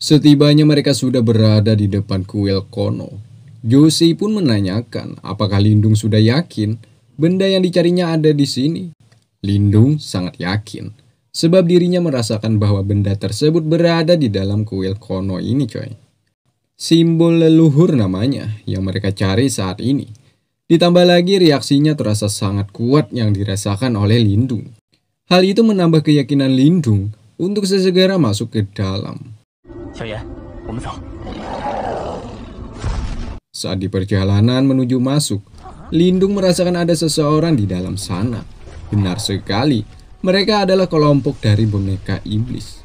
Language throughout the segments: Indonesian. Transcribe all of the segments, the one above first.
Setibanya mereka sudah berada di depan kuil Kono, Jose pun menanyakan apakah Lindung sudah yakin benda yang dicarinya ada di sini. Lindung sangat yakin, sebab dirinya merasakan bahwa benda tersebut berada di dalam kuil Kono ini coy. Simbol leluhur namanya yang mereka cari saat ini. Ditambah lagi reaksinya terasa sangat kuat yang dirasakan oleh Lindung. Hal itu menambah keyakinan Lindung untuk sesegera masuk ke dalam. pergi. Saat di perjalanan menuju masuk, Lindung merasakan ada seseorang di dalam sana. Benar sekali, mereka adalah kelompok dari boneka iblis.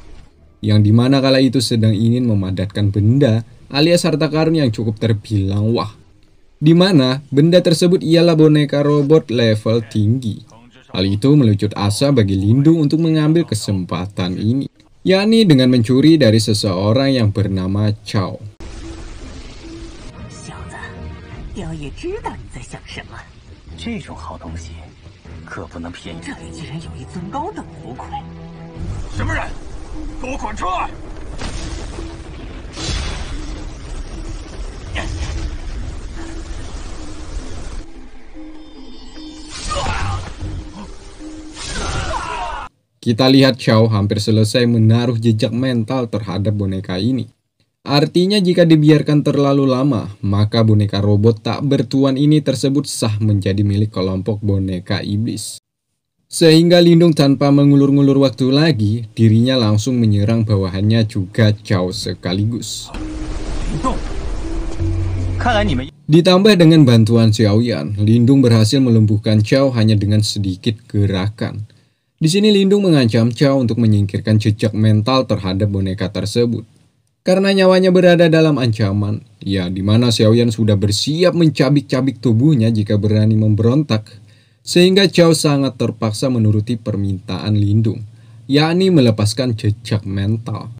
Yang dimana kala itu sedang ingin memadatkan benda alias harta karun yang cukup terbilang wah. Dimana benda tersebut ialah boneka robot level tinggi. Hal itu melucut asa bagi Lindung untuk mengambil kesempatan ini. yakni dengan mencuri dari seseorang yang bernama Chow. 知道你在想什么，这种好东西可不能便宜。这里竟然有一尊高等浮傀，什么人，给我滚出来！我们。我们。我 t a l t 们。我们。我 h a 们。我们。我们。e 们。我们。我们。我 e 我们。我们。我们。我们。我们。我们。我们。我们。我们。我们。我们。我们。我 o n e Artinya jika dibiarkan terlalu lama, maka boneka robot tak bertuan ini tersebut sah menjadi milik kelompok boneka iblis. Sehingga Lindung tanpa mengulur-ngulur waktu lagi, dirinya langsung menyerang bawahannya juga jauh sekaligus. Ditambah dengan bantuan Xiaoyan, Lindung berhasil melumpuhkan Chao hanya dengan sedikit gerakan. Di sini Lindung mengancam Chao untuk menyingkirkan jejak mental terhadap boneka tersebut. Karena nyawanya berada dalam ancaman, ya di mana Xiaoyan sudah bersiap mencabik-cabik tubuhnya jika berani memberontak. Sehingga Chao sangat terpaksa menuruti permintaan Lindung, yakni melepaskan jejak mental.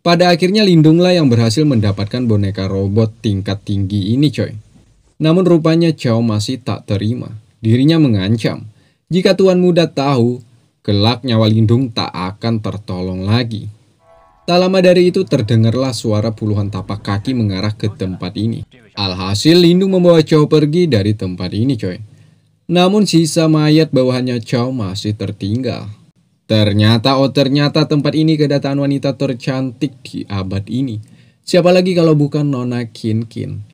Pada akhirnya Lindunglah yang berhasil mendapatkan boneka robot tingkat tinggi ini coy. Namun rupanya Chao masih tak terima. Dirinya mengancam, jika tuan muda tahu, kelak nyawa Lindung tak akan tertolong lagi. Tak lama dari itu terdengarlah suara puluhan tapak kaki mengarah ke tempat ini. Alhasil Lindung membawa Chao pergi dari tempat ini coy. Namun sisa mayat bawahannya Chao masih tertinggal. Ternyata oh ternyata tempat ini kedatangan wanita tercantik di abad ini. Siapa lagi kalau bukan Nona Kin Kin.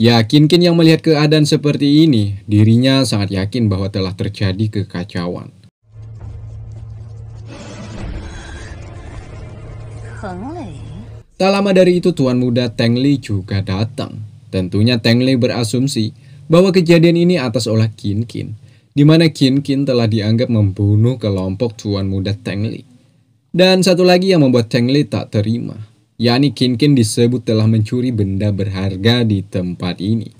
Yakin Kin yang melihat keadaan seperti ini, dirinya sangat yakin bahwa telah terjadi kekacauan. Tak lama dari itu tuan muda Teng Li juga datang. Tentunya Teng Li berasumsi bahwa kejadian ini atas olah Kin Kin, di mana Kin Kin telah dianggap membunuh kelompok tuan muda Teng Li. Dan satu lagi yang membuat Teng Li tak terima, yakni Kinkin disebut telah mencuri benda berharga di tempat ini.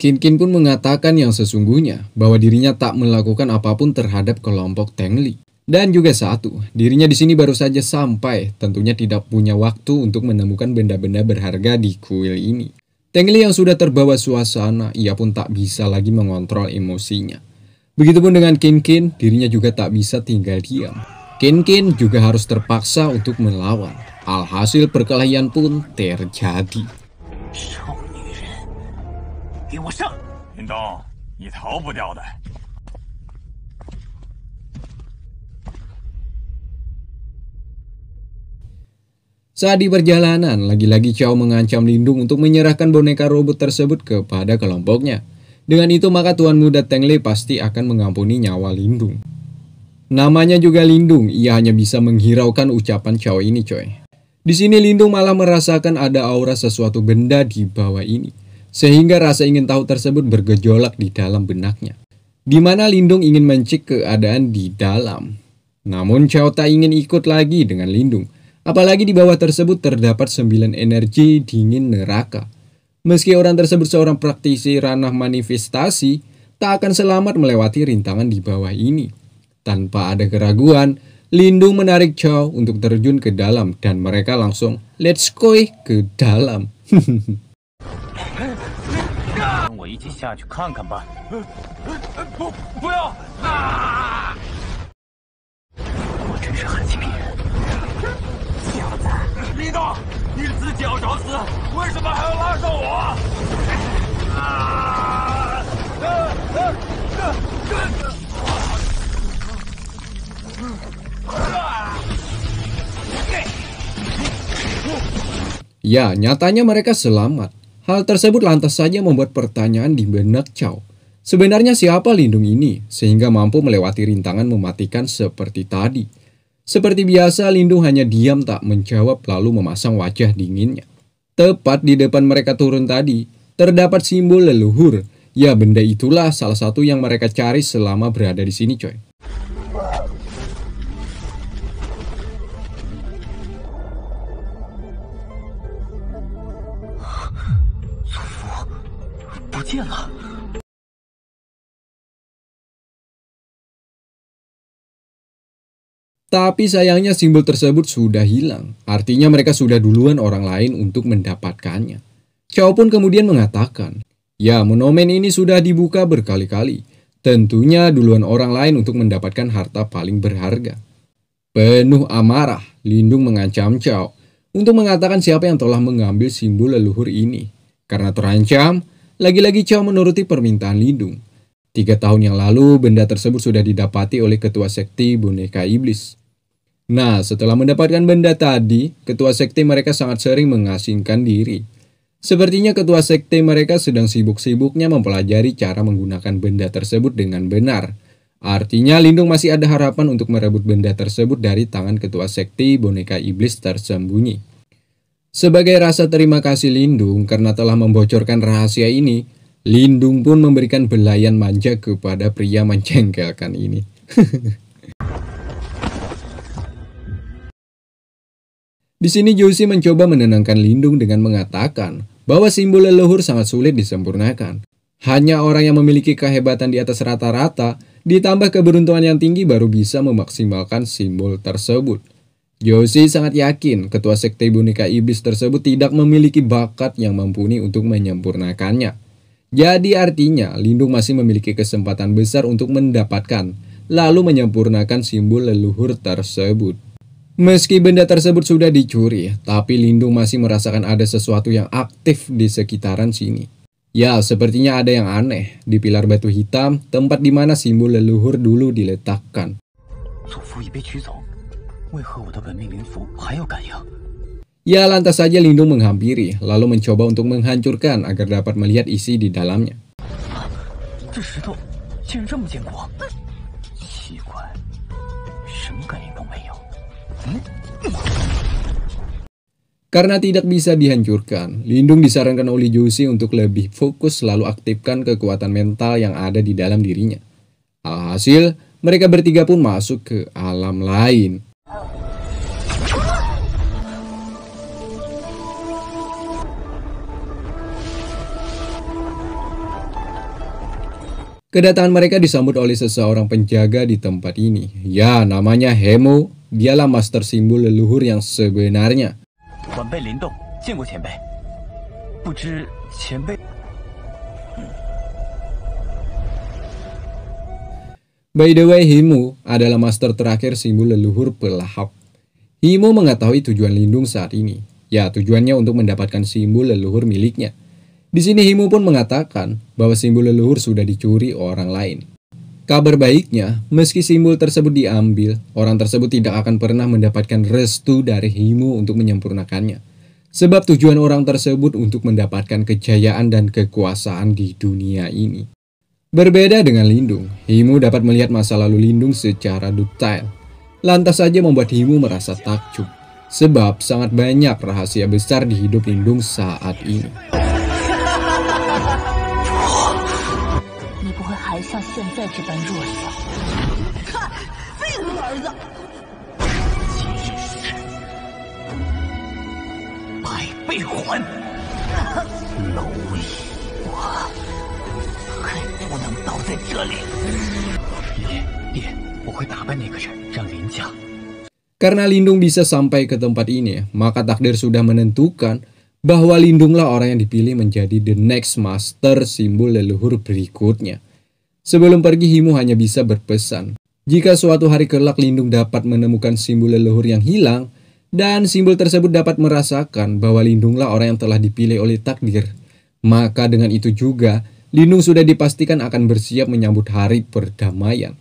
Kinkin pun mengatakan yang sesungguhnya bahwa dirinya tak melakukan apapun terhadap kelompok Tengli. Dan juga satu, dirinya di sini baru saja sampai, tentunya tidak punya waktu untuk menemukan benda-benda berharga di kuil ini. Tengli yang sudah terbawa suasana, ia pun tak bisa lagi mengontrol emosinya. Begitupun dengan Kinkin, dirinya juga tak bisa tinggal diam. Kinkin juga harus terpaksa untuk melawan. Alhasil perkelahian pun terjadi. Saat di perjalanan, lagi-lagi Chow mengancam Lindung untuk menyerahkan boneka robot tersebut kepada kelompoknya. Dengan itu maka Tuan Muda Tengle pasti akan mengampuni nyawa Lindung. Namanya juga Lindung, ia hanya bisa menghiraukan ucapan Chow ini coy. Di sini Lindung malah merasakan ada aura sesuatu benda di bawah ini, sehingga rasa ingin tahu tersebut bergejolak di dalam benaknya. Di mana Lindung ingin mencek keadaan di dalam. Namun Chao tak ingin ikut lagi dengan Lindung, apalagi di bawah tersebut terdapat sembilan energi dingin neraka. Meski orang tersebut seorang praktisi ranah manifestasi, tak akan selamat melewati rintangan di bawah ini. Tanpa ada keraguan, Lindung menarik Chow untuk terjun ke dalam dan mereka langsung let's go eh, ke dalam. Ya, nyatanya mereka selamat. Hal tersebut lantas saja membuat pertanyaan di benak Chow. Sebenarnya siapa lindung ini sehingga mampu melewati rintangan mematikan seperti tadi? Seperti biasa, Lindung hanya diam tak menjawab lalu memasang wajah dinginnya. Tepat di depan mereka turun tadi, terdapat simbol leluhur. Ya, benda itulah salah satu yang mereka cari selama berada di sini, coy. 变了。Tapi sayangnya simbol tersebut sudah hilang. Artinya mereka sudah duluan orang lain untuk mendapatkannya. Chow pun kemudian mengatakan, Ya, monumen ini sudah dibuka berkali-kali. Tentunya duluan orang lain untuk mendapatkan harta paling berharga. Penuh amarah, Lindung mengancam Chow untuk mengatakan siapa yang telah mengambil simbol leluhur ini. Karena terancam, lagi-lagi Chow menuruti permintaan Lindung. Tiga tahun yang lalu, benda tersebut sudah didapati oleh ketua sekti boneka iblis. Nah, setelah mendapatkan benda tadi, ketua sekte mereka sangat sering mengasingkan diri. Sepertinya ketua sekte mereka sedang sibuk-sibuknya mempelajari cara menggunakan benda tersebut dengan benar. Artinya, Lindung masih ada harapan untuk merebut benda tersebut dari tangan ketua sekte boneka iblis tersembunyi. Sebagai rasa terima kasih Lindung karena telah membocorkan rahasia ini, Lindung pun memberikan belayan manja kepada pria mencengkelkan ini. Di sini Josie mencoba menenangkan Lindung dengan mengatakan bahwa simbol leluhur sangat sulit disempurnakan. Hanya orang yang memiliki kehebatan di atas rata-rata ditambah keberuntungan yang tinggi baru bisa memaksimalkan simbol tersebut. Yosi sangat yakin ketua sekte boneka iblis tersebut tidak memiliki bakat yang mumpuni untuk menyempurnakannya. Jadi artinya, Lindung masih memiliki kesempatan besar untuk mendapatkan, lalu menyempurnakan simbol leluhur tersebut. Meski benda tersebut sudah dicuri, tapi Lindung masih merasakan ada sesuatu yang aktif di sekitaran sini. Ya, sepertinya ada yang aneh di pilar batu hitam, tempat di mana simbol leluhur dulu diletakkan. Ya, lantas saja lindung menghampiri, lalu mencoba untuk menghancurkan agar dapat melihat isi di dalamnya. Karena tidak bisa dihancurkan, Lindung disarankan oleh Josie untuk lebih fokus lalu aktifkan kekuatan mental yang ada di dalam dirinya. Alhasil, mereka bertiga pun masuk ke alam lain. Kedatangan mereka disambut oleh seseorang penjaga di tempat ini. Ya, namanya Hemo. Dialah master simbol leluhur yang sebenarnya. By the way, Himu adalah master terakhir simbol leluhur pelahap. Himu mengetahui tujuan Lindung saat ini. Ya, tujuannya untuk mendapatkan simbol leluhur miliknya. Di sini Himu pun mengatakan bahwa simbol leluhur sudah dicuri orang lain. Kabar baiknya, meski simbol tersebut diambil, orang tersebut tidak akan pernah mendapatkan restu dari Himu untuk menyempurnakannya. Sebab tujuan orang tersebut untuk mendapatkan kejayaan dan kekuasaan di dunia ini. Berbeda dengan Lindung, Himu dapat melihat masa lalu Lindung secara detail. Lantas saja membuat Himu merasa takjub, sebab sangat banyak rahasia besar di hidup Lindung saat ini. Karena Lindung bisa sampai ke tempat ini, maka takdir sudah menentukan bahwa Lindunglah orang yang dipilih menjadi the next master simbol leluhur berikutnya. Sebelum pergi, Himu hanya bisa berpesan. Jika suatu hari kelak Lindung dapat menemukan simbol leluhur yang hilang, dan simbol tersebut dapat merasakan bahwa Lindunglah orang yang telah dipilih oleh takdir, maka dengan itu juga Lindung sudah dipastikan akan bersiap menyambut hari perdamaian.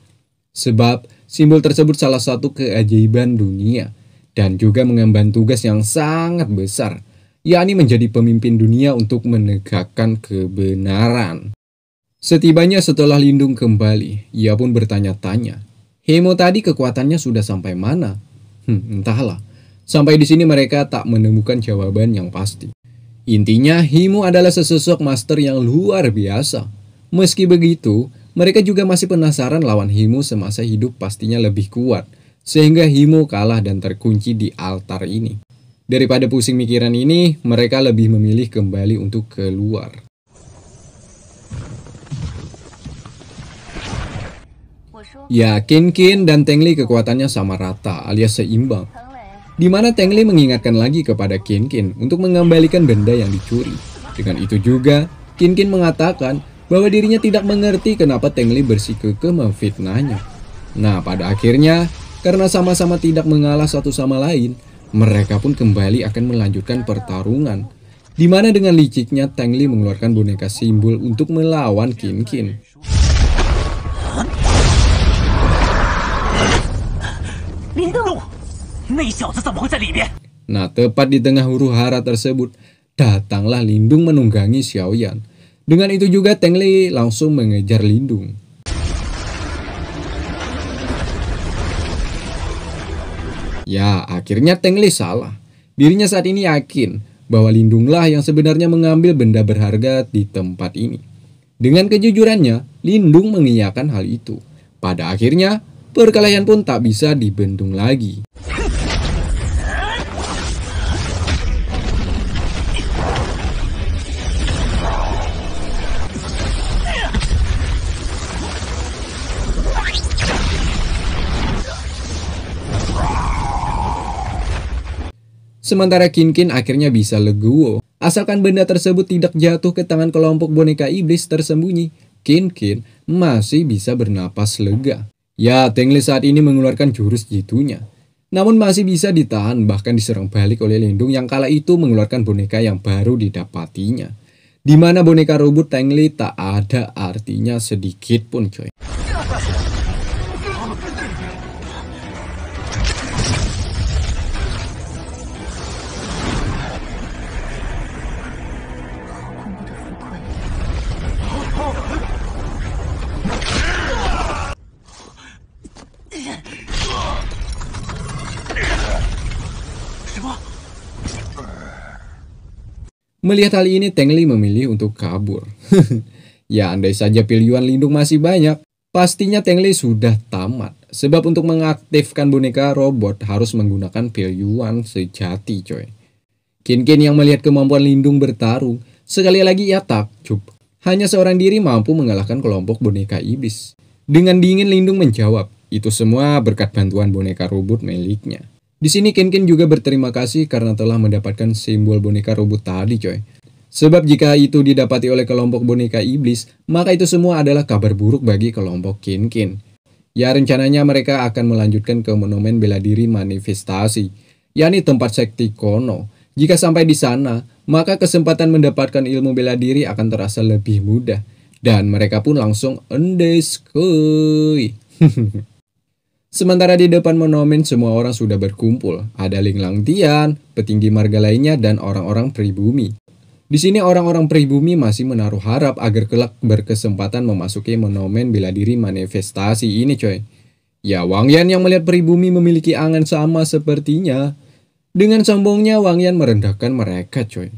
Sebab simbol tersebut salah satu keajaiban dunia dan juga mengemban tugas yang sangat besar, yakni menjadi pemimpin dunia untuk menegakkan kebenaran. Setibanya setelah Lindung kembali, ia pun bertanya-tanya. Hemo tadi kekuatannya sudah sampai mana? Hmm, entahlah. Sampai di sini mereka tak menemukan jawaban yang pasti. Intinya, Himo adalah sesosok master yang luar biasa. Meski begitu, mereka juga masih penasaran lawan Himo semasa hidup pastinya lebih kuat, sehingga Himo kalah dan terkunci di altar ini. Daripada pusing mikiran ini, mereka lebih memilih kembali untuk keluar. Ya, Kin Kin dan Tengli kekuatannya sama rata alias seimbang. Di mana Tengli mengingatkan lagi kepada Kin Kin untuk mengembalikan benda yang dicuri. Dengan itu juga, Kin Kin mengatakan bahwa dirinya tidak mengerti kenapa Tengli bersikukuh memfitnahnya. Nah, pada akhirnya, karena sama-sama tidak mengalah satu sama lain, mereka pun kembali akan melanjutkan pertarungan. Di mana dengan liciknya Tengli mengeluarkan boneka simbol untuk melawan Kin Kin. Nah tepat di tengah huru hara tersebut, datanglah Lindung menunggangi Xiaoyan. Dengan itu juga Teng Li langsung mengejar Lindung. Ya, akhirnya Teng Li salah. Dirinya saat ini yakin bahwa Lindunglah yang sebenarnya mengambil benda berharga di tempat ini. Dengan kejujurannya, Lindung mengiyakan hal itu. Pada akhirnya, perkelahian pun tak bisa dibendung lagi. Sementara Kinkin akhirnya bisa legowo. Asalkan benda tersebut tidak jatuh ke tangan kelompok boneka iblis tersembunyi, Kinkin masih bisa bernapas lega. Ya, Tengli saat ini mengeluarkan jurus jitunya. Namun masih bisa ditahan bahkan diserang balik oleh Lindung yang kala itu mengeluarkan boneka yang baru didapatinya. Di mana boneka robot Tengli tak ada artinya sedikit pun coy. Melihat hal ini, Teng Li memilih untuk kabur. ya, andai saja pilihan lindung masih banyak, pastinya Teng Li sudah tamat. Sebab untuk mengaktifkan boneka robot harus menggunakan pilihan sejati, coy. Kin Kin yang melihat kemampuan lindung bertarung, sekali lagi ia takjub. Hanya seorang diri mampu mengalahkan kelompok boneka iblis. Dengan dingin lindung menjawab, itu semua berkat bantuan boneka robot miliknya. Di sini Kinkin juga berterima kasih karena telah mendapatkan simbol boneka robot tadi coy. Sebab jika itu didapati oleh kelompok boneka iblis, maka itu semua adalah kabar buruk bagi kelompok Kinkin. Ya rencananya mereka akan melanjutkan ke monumen bela diri manifestasi, yakni tempat sekti Kono. Jika sampai di sana, maka kesempatan mendapatkan ilmu bela diri akan terasa lebih mudah. Dan mereka pun langsung endeskui. Sementara di depan monumen semua orang sudah berkumpul. Ada Linglang Tian, petinggi marga lainnya, dan orang-orang pribumi. Di sini orang-orang pribumi masih menaruh harap agar kelak berkesempatan memasuki monumen bela diri manifestasi ini coy. Ya Wang Yan yang melihat pribumi memiliki angan sama sepertinya. Dengan sombongnya Wang Yan merendahkan mereka coy.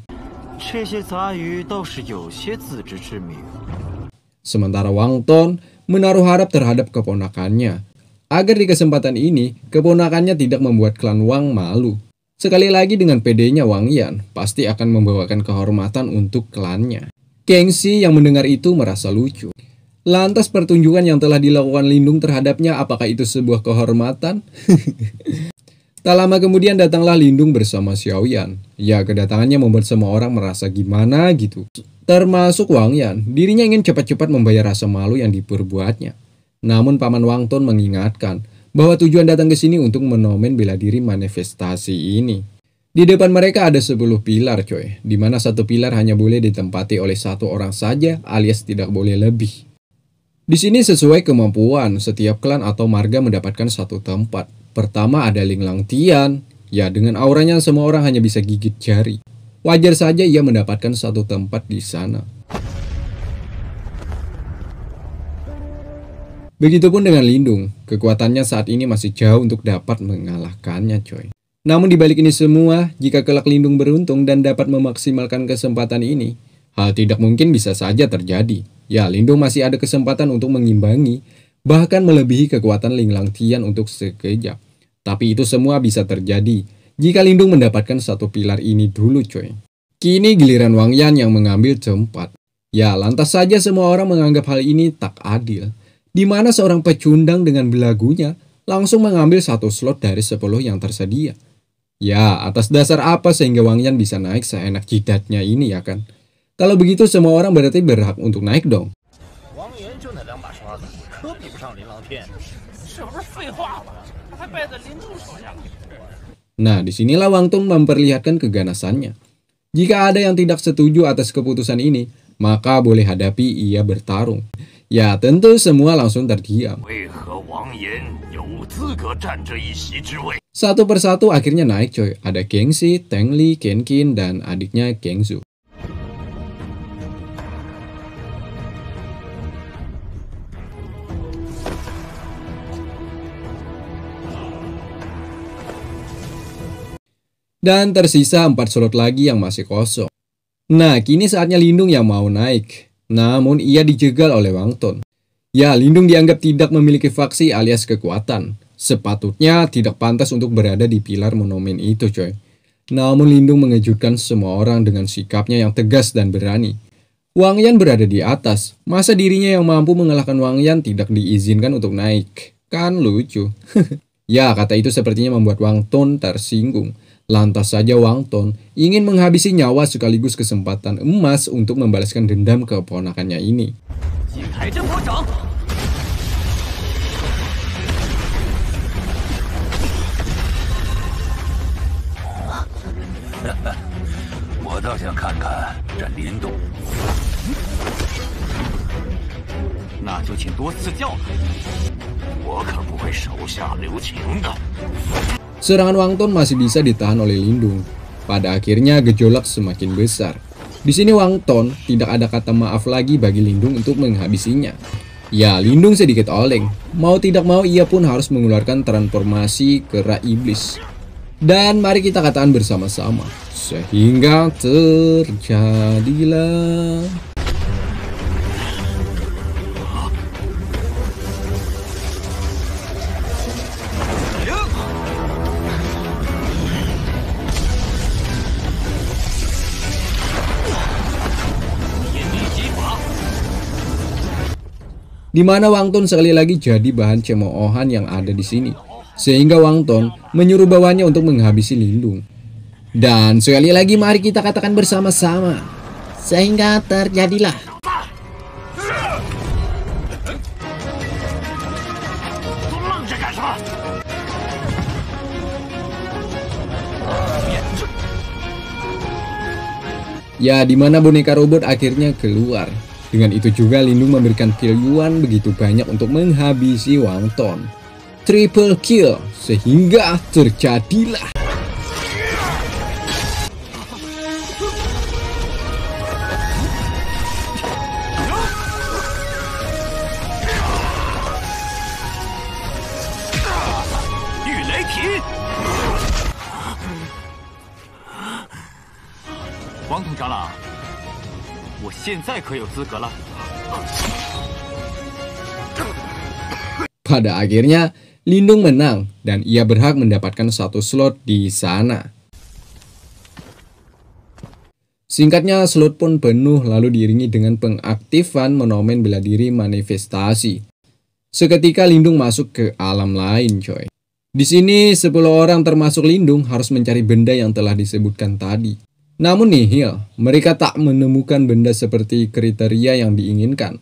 Sementara Wang Ton menaruh harap terhadap keponakannya agar di kesempatan ini keponakannya tidak membuat klan Wang malu. Sekali lagi dengan pedenya Wang Yan, pasti akan membawakan kehormatan untuk klannya. Kengsi yang mendengar itu merasa lucu. Lantas pertunjukan yang telah dilakukan Lindung terhadapnya apakah itu sebuah kehormatan? tak lama kemudian datanglah Lindung bersama Xiaoyan. Ya, kedatangannya membuat semua orang merasa gimana gitu. Termasuk Wang Yan, dirinya ingin cepat-cepat membayar rasa malu yang diperbuatnya. Namun Paman Wangton mengingatkan bahwa tujuan datang ke sini untuk menomen bela diri manifestasi ini. Di depan mereka ada 10 pilar coy, di mana satu pilar hanya boleh ditempati oleh satu orang saja alias tidak boleh lebih. Di sini sesuai kemampuan, setiap klan atau marga mendapatkan satu tempat. Pertama ada Ling Lang Tian, ya dengan auranya semua orang hanya bisa gigit jari. Wajar saja ia mendapatkan satu tempat di sana. Begitupun dengan Lindung, kekuatannya saat ini masih jauh untuk dapat mengalahkannya coy. Namun dibalik ini semua, jika kelak Lindung beruntung dan dapat memaksimalkan kesempatan ini, hal tidak mungkin bisa saja terjadi. Ya, Lindung masih ada kesempatan untuk mengimbangi, bahkan melebihi kekuatan Linglang Tian untuk sekejap. Tapi itu semua bisa terjadi jika Lindung mendapatkan satu pilar ini dulu coy. Kini giliran Wang Yan yang mengambil tempat. Ya, lantas saja semua orang menganggap hal ini tak adil di mana seorang pecundang dengan belagunya langsung mengambil satu slot dari sepuluh yang tersedia. Ya, atas dasar apa sehingga Wang Yan bisa naik seenak jidatnya ini ya kan? Kalau begitu semua orang berarti berhak untuk naik dong. Nah, disinilah Wang Tung memperlihatkan keganasannya. Jika ada yang tidak setuju atas keputusan ini, maka boleh hadapi ia bertarung. Ya tentu semua langsung terdiam. Satu persatu akhirnya naik coy. Ada Gengsi, Teng Li, Kenkin, dan adiknya Gengzu. Dan tersisa empat slot lagi yang masih kosong. Nah, kini saatnya Lindung yang mau naik. Namun ia dijegal oleh Wang Tun. Ya, Lindung dianggap tidak memiliki faksi alias kekuatan. Sepatutnya tidak pantas untuk berada di pilar monumen itu coy. Namun Lindung mengejutkan semua orang dengan sikapnya yang tegas dan berani. Wang Yan berada di atas. Masa dirinya yang mampu mengalahkan Wang Yan tidak diizinkan untuk naik? Kan lucu. ya, kata itu sepertinya membuat Wang Tun tersinggung. Lantas saja Wang Ton ingin menghabisi nyawa sekaligus kesempatan emas untuk membalaskan dendam keponakannya ini. Serangan Wang Wangton masih bisa ditahan oleh Lindung. Pada akhirnya gejolak semakin besar. Di sini Wang Wangton tidak ada kata maaf lagi bagi Lindung untuk menghabisinya. Ya, Lindung sedikit oleng. Mau tidak mau ia pun harus mengeluarkan transformasi kera iblis. Dan mari kita katakan bersama-sama. Sehingga terjadilah di mana Wang Ton sekali lagi jadi bahan cemoohan yang ada di sini. Sehingga Wang Ton menyuruh bawahnya untuk menghabisi Lindung. Dan sekali lagi mari kita katakan bersama-sama. Sehingga terjadilah. Ya, di mana boneka robot akhirnya keluar dengan itu juga Lindung memberikan kill Yuan begitu banyak untuk menghabisi Wang Ton. Triple kill sehingga terjadilah Wang Tong 我现在可有资格了。Pada akhirnya, Lindung menang dan ia berhak mendapatkan satu slot di sana. Singkatnya, slot pun penuh lalu diiringi dengan pengaktifan monumen bela diri manifestasi. Seketika Lindung masuk ke alam lain, coy. Di sini, 10 orang termasuk Lindung harus mencari benda yang telah disebutkan tadi. Namun nihil, mereka tak menemukan benda seperti kriteria yang diinginkan.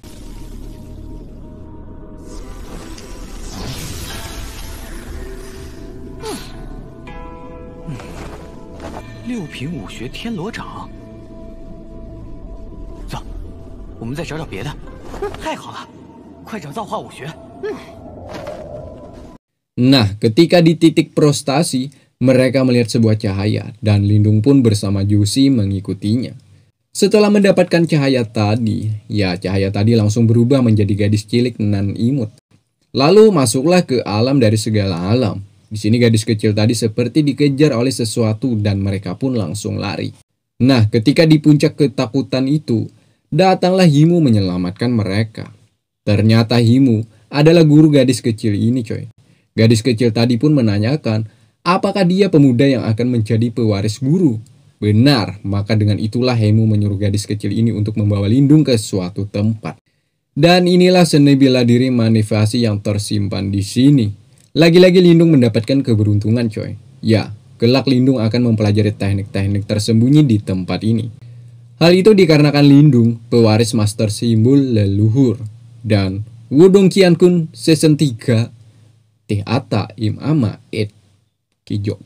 Nah, ketika di titik prostasi, mereka melihat sebuah cahaya, dan Lindung pun bersama Jusi mengikutinya. Setelah mendapatkan cahaya tadi, ya cahaya tadi langsung berubah menjadi gadis cilik nan imut. Lalu masuklah ke alam dari segala alam. Di sini gadis kecil tadi seperti dikejar oleh sesuatu dan mereka pun langsung lari. Nah, ketika di puncak ketakutan itu, datanglah Himu menyelamatkan mereka. Ternyata Himu adalah guru gadis kecil ini coy. Gadis kecil tadi pun menanyakan Apakah dia pemuda yang akan menjadi pewaris guru? Benar, maka dengan itulah Hemu menyuruh gadis kecil ini untuk membawa Lindung ke suatu tempat. Dan inilah seni bela diri manifestasi yang tersimpan di sini. Lagi-lagi Lindung mendapatkan keberuntungan coy. Ya, gelak Lindung akan mempelajari teknik-teknik tersembunyi di tempat ini. Hal itu dikarenakan Lindung, pewaris master simbol leluhur. Dan Wudong Kian Kun Season 3 Teata Ama It идем.